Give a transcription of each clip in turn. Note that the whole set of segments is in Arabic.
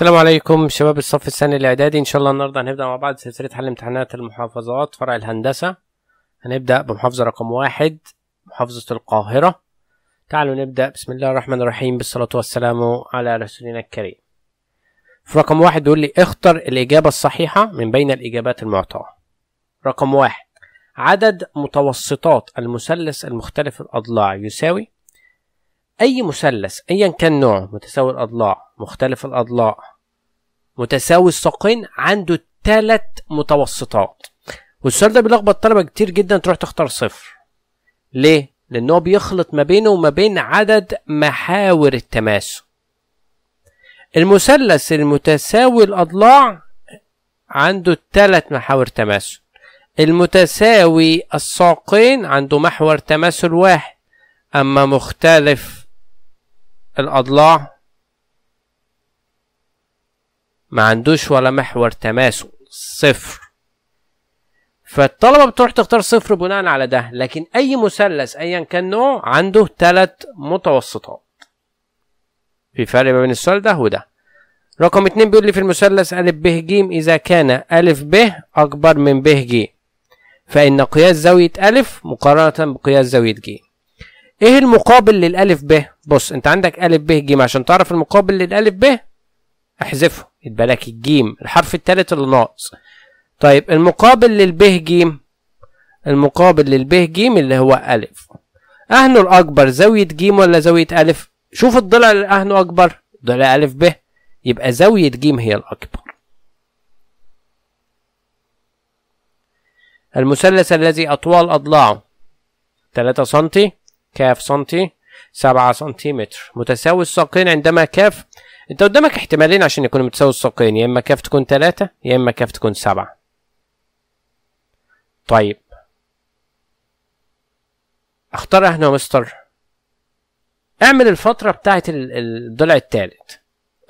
السلام عليكم شباب الصف الثاني الاعدادي ان شاء الله النهارده هنبدا مع بعض سلسله حل امتحانات المحافظات فرع الهندسه هنبدا بمحافظه رقم واحد محافظه القاهره تعالوا نبدا بسم الله الرحمن الرحيم بالصلاه والسلام على رسولنا الكريم في رقم واحد بيقول لي اختر الاجابه الصحيحه من بين الاجابات المعطاه رقم واحد عدد متوسطات المثلث المختلف الاضلاع يساوي أي مثلث أيا كان نوعه متساوي الأضلاع مختلف الأضلاع متساوي الساقين عنده ثلاث متوسطات والسؤال ده بيلخبط طلبة كتير جدا تروح تختار صفر ليه؟ لأن هو بيخلط ما بينه وما بين عدد محاور التماسك المثلث المتساوي الأضلاع عنده ثلاث محاور تماثل المتساوي الساقين عنده محور تماثل واحد أما مختلف الأضلاع ما عندوش ولا محور تماسك صفر فالطلبة بتروح تختار صفر بناء على ده لكن أي مثلث أيا كان نوعه عنده تلات متوسطات في فرق ما بين السؤال ده وده رقم اتنين بيقول لي في المثلث أ ب ج إذا كان أ ب أكبر من ب ج فإن قياس زاوية أ مقارنة بقياس زاوية ج ايه المقابل للالف ب بص انت عندك الف ب جيم عشان تعرف المقابل للالف ب احذفه يبقى لك الجيم الحرف الثالث اللي ناقص طيب المقابل للب جيم المقابل للب جيم اللي هو الف اهنه الاكبر زاويه جيم ولا زاويه الف شوف الضلع اللي اهنه اكبر ضلع الف ب يبقى زاويه جيم هي الاكبر المثلث الذي اطوال اضلاعه 3 سنتي كاف سنتي 7 سنتيمتر متساوي الساقين عندما كاف انت قدامك احتمالين عشان يكونوا متساوي الساقين يا اما كاف تكون 3 يا اما كاف تكون 7 طيب اختار اهنا مستر اعمل الفترة بتاعت الضلع الثالث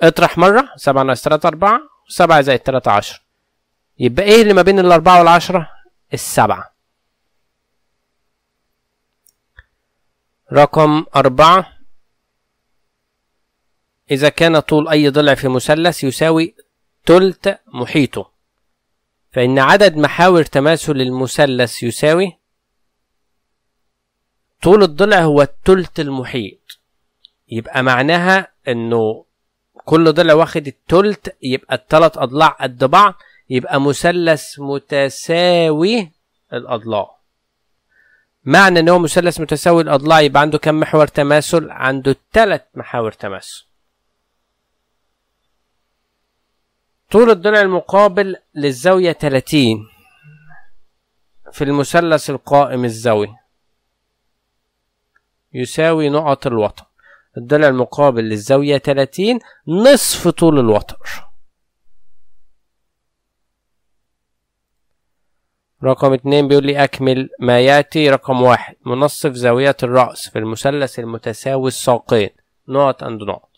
اطرح مرة سبعة ناقص 3 أربعة 7 زائد 3 عشرة يبقى ايه اللي ما بين الأربعة والعشرة؟ السبعة رقم أربعة إذا كان طول أي ضلع في مثلث يساوي تلت محيطه فإن عدد محاور تماثل المثلث يساوي طول الضلع هو التلت المحيط يبقى معناها إنه كل ضلع واخد التلت يبقى التلات أضلاع قد بعض يبقى مثلث متساوي الأضلاع معنى ان هو مثلث متساوي الاضلاع يبقى عنده كم محور تماثل عنده ثلاث محاور تماثل طول الضلع المقابل للزاوية 30 في المثلث القائم الزاوي يساوي نقط الوتر الضلع المقابل للزاوية 30 نصف طول الوتر رقم اتنين بيقول لي أكمل ما يأتي رقم واحد منصف زاوية الرأس في المثلث المتساوي الساقين نقط عند نقط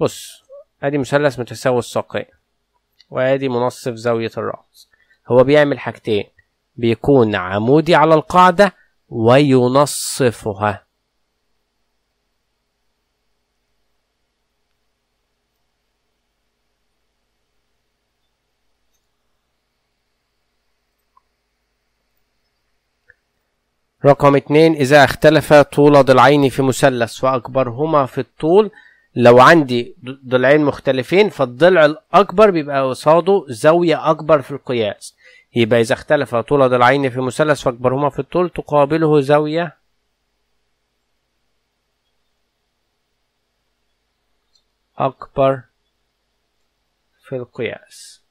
بص أدي مثلث متساوي الساقين وأدي منصف زاوية الرأس هو بيعمل حاجتين بيكون عمودي على القاعدة وينصفها رقم اتنين إذا اختلف طول ضلعين في مثلث وأكبرهما في الطول لو عندي ضلعين مختلفين فالضلع الأكبر بيبقى قصاده زاوية أكبر في القياس يبقى إذا اختلف طول ضلعين في مثلث وأكبرهما في الطول تقابله زاوية أكبر في القياس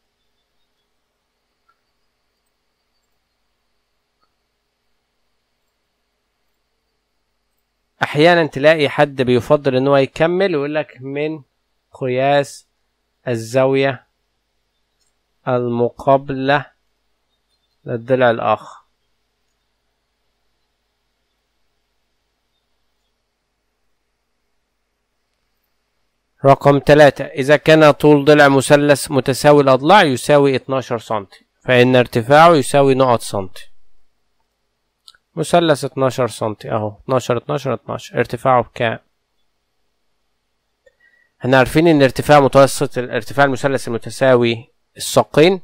احيانا تلاقي حد بيفضل ان هو يكمل ويقول لك من قياس الزاويه المقابله للضلع الاخر رقم ثلاثة إذا كان طول ضلع مثلث متساوي الأضلاع يساوي 12 سم فإن ارتفاعه يساوي نقط سنتي مثلث 12 سم اهو 12 12 12 ارتفاعه بكام احنا عارفين ان ارتفاع متوسط ارتفاع المثلث المتساوي الساقين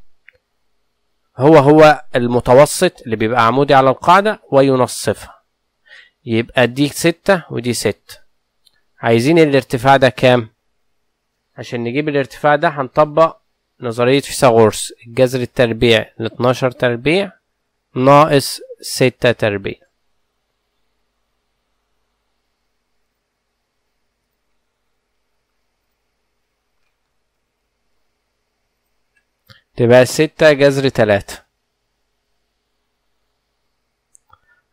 هو هو المتوسط اللي بيبقى عمودي على القاعدة وينصفها يبقى دي 6 ودي 6 عايزين الارتفاع ده كام عشان نجيب الارتفاع ده هنطبق نظرية فيثاغورس الجذر التربيع ل 12 تربيع ناقص ستة تربيع تبقى ستة جذر تلاتة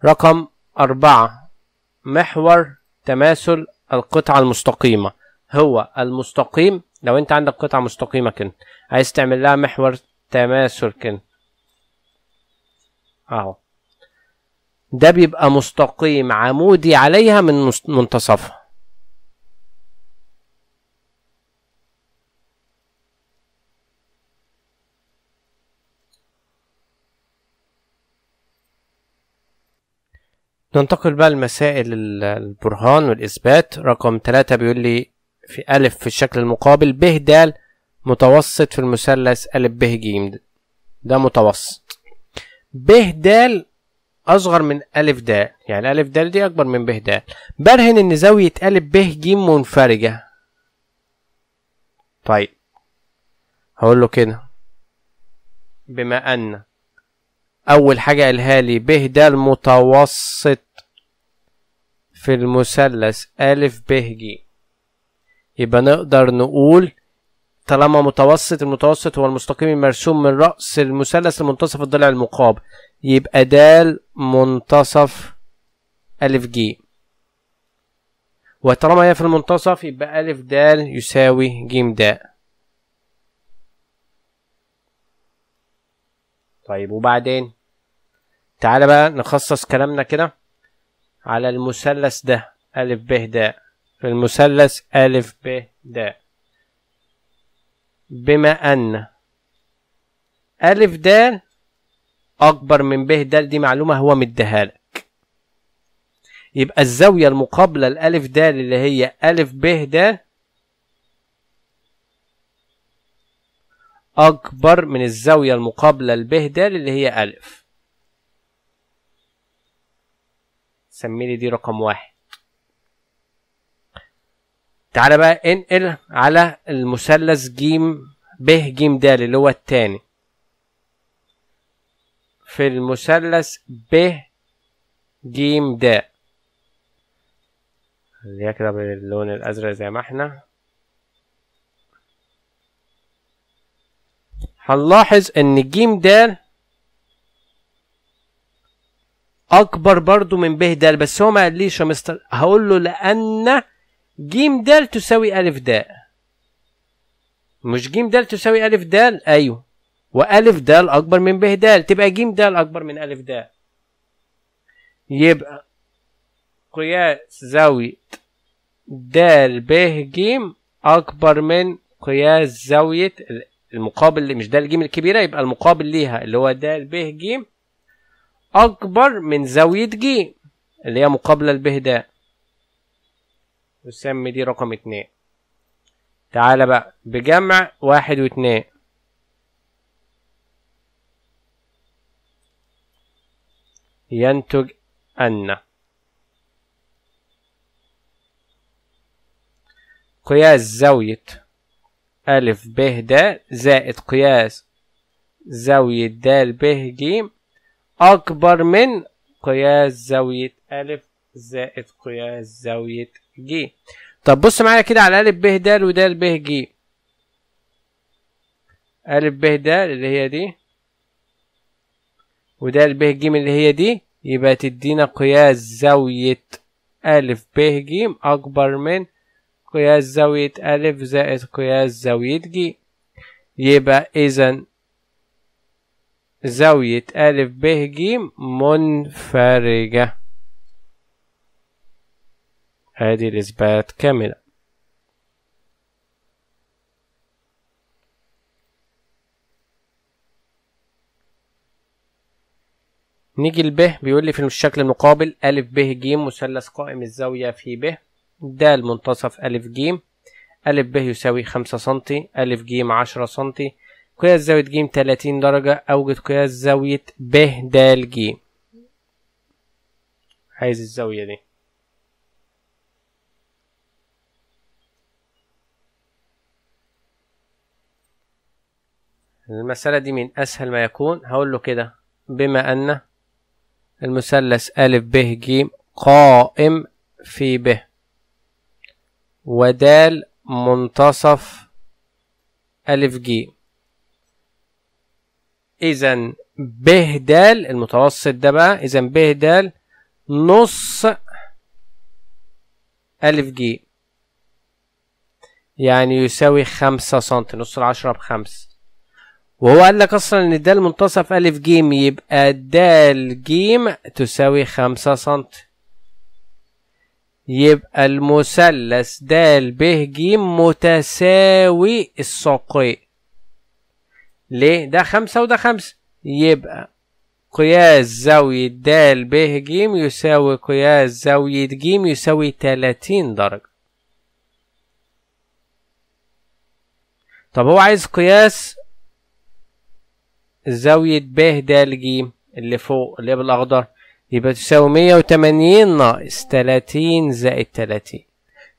رقم أربعة محور تماثل القطعة المستقيمة هو المستقيم لو أنت عندك قطعة مستقيمة كن عايز تعمل لها محور تماثل كن أهو ده بيبقى مستقيم عمودي عليها من منتصفها ننتقل بقى لمسائل البرهان والإثبات رقم ثلاثة بيقول لي في ألف في الشكل المقابل ب د متوسط في المثلث ألف ب ج ده متوسط ب د أصغر من ا د يعني ا د دي أكبر من ب د برهن إن زاوية ا ب ج منفرجة طيب هقول له كده بما أن أول حاجة قالها لي ب د المتوسط في المثلث ا ب ج يبقى نقدر نقول طالما متوسط المتوسط هو المستقيم المرسوم من رأس المثلث لمنتصف الضلع المقابل يبقى د منتصف ألف ج وطالما هي في المنتصف يبقى ألف د يساوي ج د طيب وبعدين تعالى بقى نخصص كلامنا كده على المثلث ده ألف ب د في المثلث ألف ب د بما أن ألف د اكبر من ب د دي معلومه هو مديها لك يبقى الزاويه المقابله لالف د اللي هي ا ب د اكبر من الزاويه المقابله لب د اللي هي الف سميلي دي رقم واحد تعالى بقى انقل على المثلث ج ب ج د اللي هو التاني في المثلث ب ج د اللي كده باللون الأزرق زي ما احنا هنلاحظ إن ج د أكبر برضو من ب د بس هو ما قاليش يا مستر هقول له لأن ج د تساوي أ د مش ج د تساوي أ د أيوه والف د اكبر من ب د تبقى ج د اكبر من الف د يبقى قياس زاوية د ب ج اكبر من قياس زاوية المقابل مش د ج الكبيرة يبقى المقابل ليها اللي هو د ب ج اكبر من زاوية ج اللي هي مقابلة ل ب د نسمي دي رقم اتنين تعالى بقى بجمع واحد واتنين ينتج أن قياس زاوية ألف ب د زائد قياس زاوية د ب ج أكبر من قياس زاوية ألف زائد قياس زاوية ج طب بص معايا كده على ألف ب د ودال ب ج ألف ب د اللي هي دي وده ال ب ج اللي هي دي يبقى تدينا قياس زاوية أ ب ج أكبر من قياس زاوية أ زائد قياس زاوية ج يبقى إذا زاوية أ ب ج منفرجة هذه الإثبات كاملة نيجي ل ب بيقول لي في الشكل المقابل أ ب ج مثلث قائم الزاوية في ب د منتصف أ ج أ ب يساوي 5 سم أ ج 10 سم قياس زاوية ج 30 درجة أوجد قياس زاوية ب د ج عايز الزاوية دي المسألة دي من أسهل ما يكون هقول له كده بما أن المثلث ألف ب ج قائم في ب ودال منتصف ألف ج إذا ب د المتوسط ده بقى إذا ب د نص ألف ج يعني يساوي خمسة سنتي نص العشرة بخمس وهو قال لك اصلا ان د منتصف ا ج يبقى د ج تساوي خمسة سم يبقى المثلث د ب ج متساوي الثقين ليه ده خمسة وده خمسة يبقى قياس زاوية د ب ج يساوي قياس زاوية ج يساوي تلاتين درجة طب هو عايز قياس زاوية ب د ج اللي فوق اللي بالأخضر يبقى تساوي 180 ناقص 30 زائد 30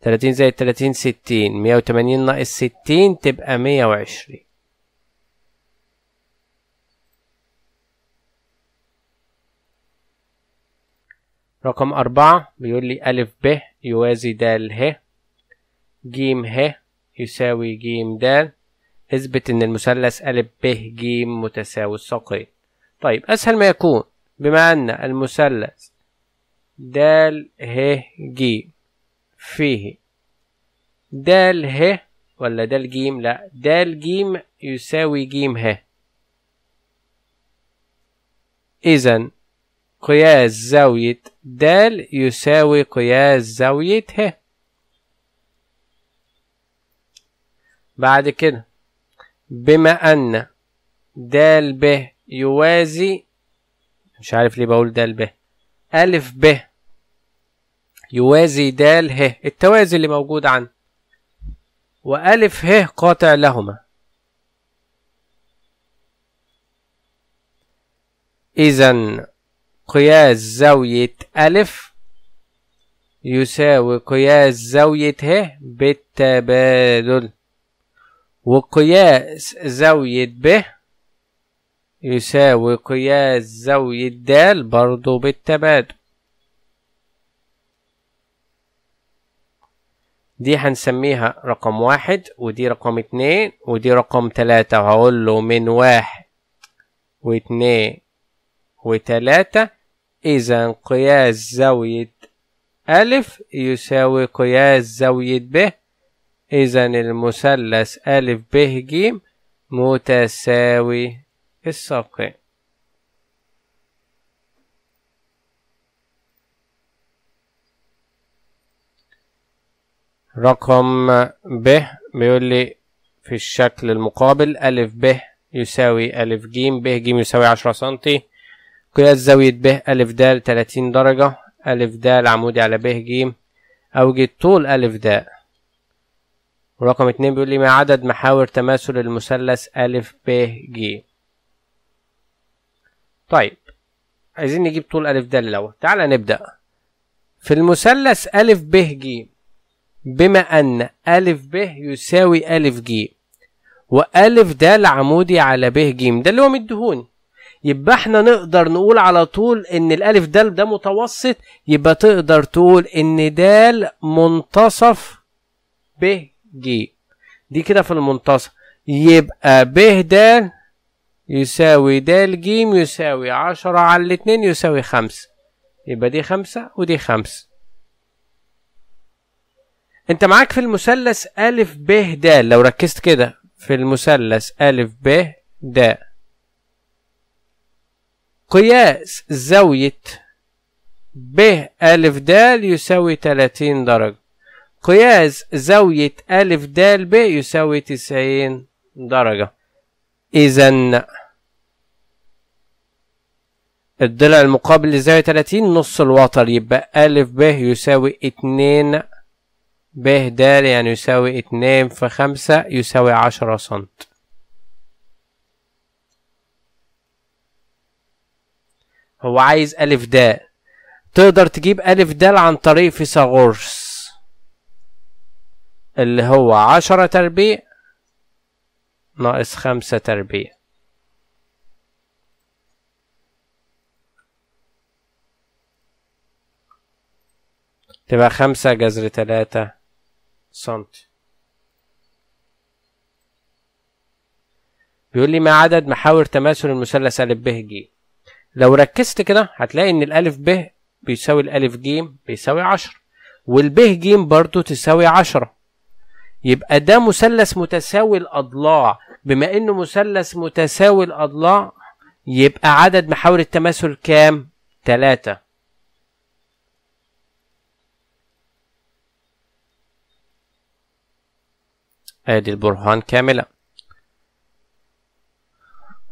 30 زائد 30 60 180 ناقص 60 تبقى 120 رقم أربعة بيقول لي أ ب يوازي د ه ج ه يساوي ج د اثبت ان المثلث أ ب ج متساوي الساقين طيب اسهل ما يكون بما ان المثلث د ه ج فيه د ه ولا د ج لا د ج يساوي ج ه اذا قياس زاوية د يساوي قياس زاوية ه بعد كده بما أن د ب يوازي مش عارف ليه بقول د ب أ ب يوازي د ه التوازي اللي موجود عن وأ ه قاطع لهما إذا قياس زاوية أ يساوي قياس زاوية ه بالتبادل وقياس زاوية ب يساوي قياس زاوية د برضو بالتبادل دي هنسميها رقم واحد ودي رقم اتنين ودي رقم تلاتة وهقول له من واحد واتنين وتلاتة إذا قياس زاوية أ يساوي قياس زاوية ب إذا المثلث أ ب ج متساوي الساقين رقم ب بيقول لي في الشكل المقابل أ ب يساوي أ ج ب ج يساوي 10 سنتي قياس زاوية ب أ د 30 درجة أ د عمودي على ب ج أوجد طول أ د ورقم اتنين بيقول لي ما عدد محاور تماثل المثلث أ ب ج طيب عايزين نجيب طول أ د الأول تعالى نبدأ في المثلث أ ب ج بما أن أ ب يساوي أ ج و ا د عمودي على ب ج ده اللي هو مديهوني يبقى احنا نقدر نقول على طول ان الالف د ده متوسط يبقى تقدر تقول ان د منتصف ب جي دي كده في المنتصف يبقى ب د يساوي د ج يساوي عشرة على الاتنين يساوي خمسة يبقى دي خمسة ودي خمسة انت معاك في المثلث أ ب د لو ركزت كده في المثلث أ ب د قياس زاوية ب أ د يساوي تلاتين درجة قياس زاوية أ د ب يساوي تسعين درجة إذا الضلع المقابل لزاوية تلاتين نص الوتر يبقى أ ب يساوي اتنين ب د يعني يساوي اتنين في خمسة يساوي عشرة سنت هو عايز أ د تقدر تجيب أ د عن طريق فيثاغورس اللي هو عشرة تربيع ناقص خمسة تربيع تبقى خمسة جذر تلاتة سنتي بيقول لي ما عدد محاور تماثل المثلث ألف ب ج لو ركزت كده هتلاقي إن الألف ب بيساوي الألف ج بيساوي عشرة والب ج برضه تساوي عشرة يبقى ده مثلث متساوي الأضلاع بما إنه مثلث متساوي الأضلاع يبقى عدد محاور التماثل كام؟ تلاتة ادي البرهان كاملة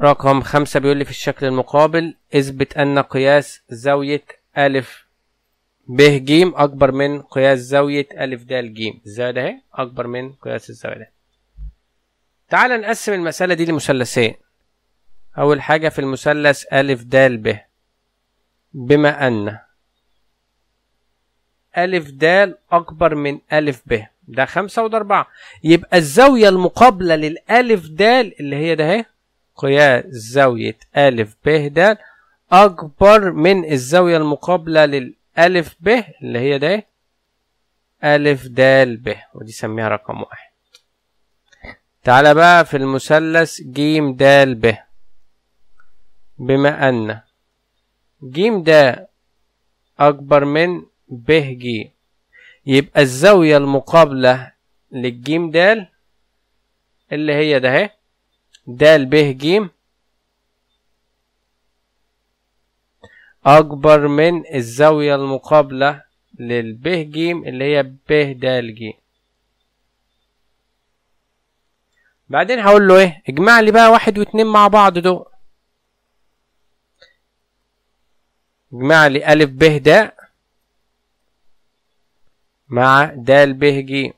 رقم خمسة بيقول لي في الشكل المقابل اثبت ان قياس زاوية أ ب ج أكبر من قياس زاوية أ د ج الزاوية ده أهي أكبر من قياس الزاوية ده تعال نقسم المسألة دي لمثلثين أول حاجة في المثلث أ د ب بما أن أ د أكبر من أ ب ده خمسة وده أربعة يبقى الزاوية المقابلة للألف د اللي هي ده أهي قياس زاوية أ ب د أكبر من الزاوية المقابلة لل ألف ب اللي هي ده إيه؟ ألف د ب ودي سميها رقم واحد تعالى بقى في المثلث ج د ب بما أن ج ده أكبر من ب ج يبقى الزاوية المقابلة للجيم د اللي هي ده إيه؟ د ب ج أكبر من الزاوية المقابلة للب ج اللي هي ب د ج بعدين هقول له ايه اجمع لي بقى واحد واتنين مع بعض دول اجمع لي أ ب د مع د ب ج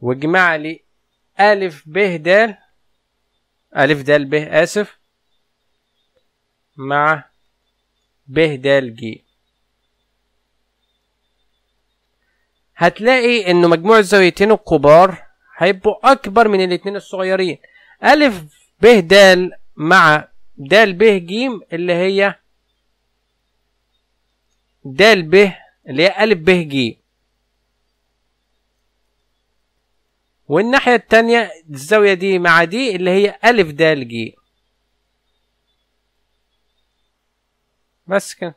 واجمع لي أ ب د أ د ب آسف مع ب د ج هتلاقي انه مجموع الزاويتين الكبار هيبقوا اكبر من الاتنين الصغيرين ا ب د مع د ب ج اللي هي د ب اللي هي ا ب ج والناحية التانية الزاوية دي مع دي اللي هي ا د ج بس كده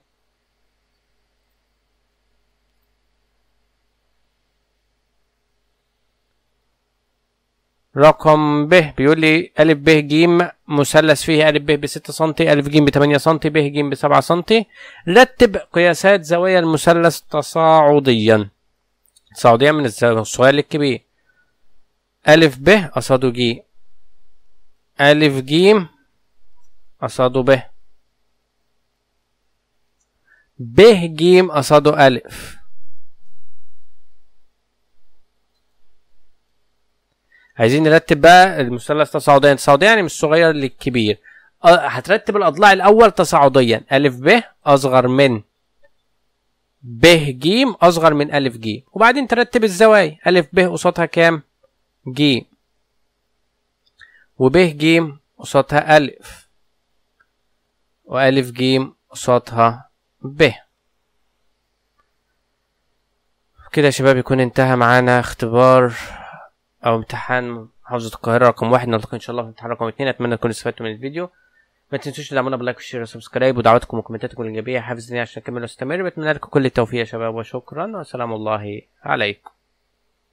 رقم ب بيقول لي ا ب ج مثلث فيه ا ب ب 6 سم ا ج ب 8 سم ب ج ب 7 سم رتب قياسات زوايا المثلث تصاعديا تصاعديا من الصغير للكبير ا ب قصاده ج ا ج قصاده ب ب ج قصاده ألف عايزين نرتب بقى المثلث تصاعديا تصاعديا يعني من الصغير للكبير هترتب الأضلاع الأول تصاعديا ألف ب أصغر من ب ج أصغر من ألف ج وبعدين ترتب الزوايا ألف ب قصادها كام؟ ج وب ج قصادها ألف وألف ج قصادها ب كده يا شباب يكون انتهى معانا اختبار او امتحان حفظة القاهرة رقم واحد نلتقي ان شاء الله في امتحان رقم اتنين اتمنى تكونوا استفدتوا من الفيديو ما تنسوش تدعمونا بلايك وشير وسبسكرايب ودعواتكم وكومنتاتكم الايجابية حافز عشان اكمل واستمر بتمنى لكم كل التوفيق يا شباب وشكرا وسلام الله عليكم